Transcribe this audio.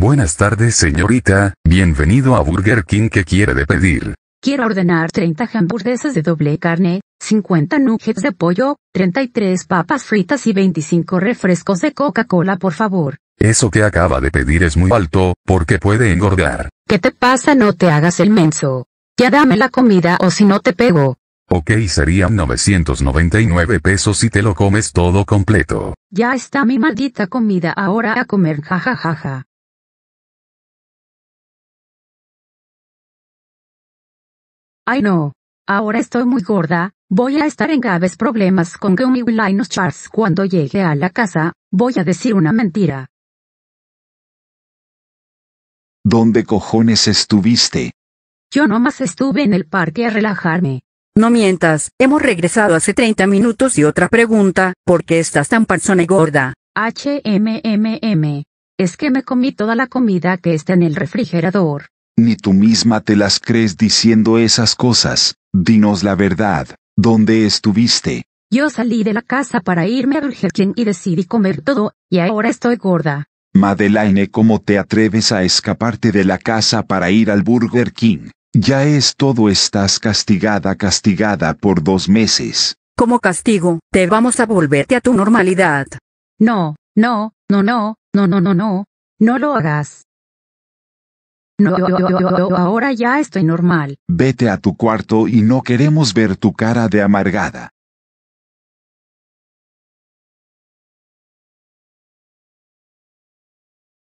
Buenas tardes señorita, bienvenido a Burger King que quiere de pedir. Quiero ordenar 30 hamburguesas de doble carne, 50 nuggets de pollo, 33 papas fritas y 25 refrescos de Coca-Cola por favor. Eso que acaba de pedir es muy alto, porque puede engordar. ¿Qué te pasa? No te hagas el menso. Ya dame la comida o si no te pego. Ok, serían 999 pesos si te lo comes todo completo. Ya está mi maldita comida ahora a comer, jajajaja. Ay no. Ahora estoy muy gorda, voy a estar en graves problemas con Gumi Linus Charles cuando llegue a la casa, voy a decir una mentira. ¿Dónde cojones estuviste? Yo nomás estuve en el parque a relajarme. No mientas, hemos regresado hace 30 minutos y otra pregunta, ¿por qué estás tan panzona y gorda? HMMM. Es que me comí toda la comida que está en el refrigerador ni tú misma te las crees diciendo esas cosas, dinos la verdad, ¿dónde estuviste? Yo salí de la casa para irme a Burger King y decidí comer todo, y ahora estoy gorda. Madeleine, ¿cómo te atreves a escaparte de la casa para ir al Burger King? Ya es todo, estás castigada, castigada por dos meses. Como castigo, te vamos a volverte a tu normalidad. No, no, no, no, no, no, no, no, no lo hagas. No, ahora ya estoy normal. Vete a tu cuarto y no queremos ver tu cara de amargada.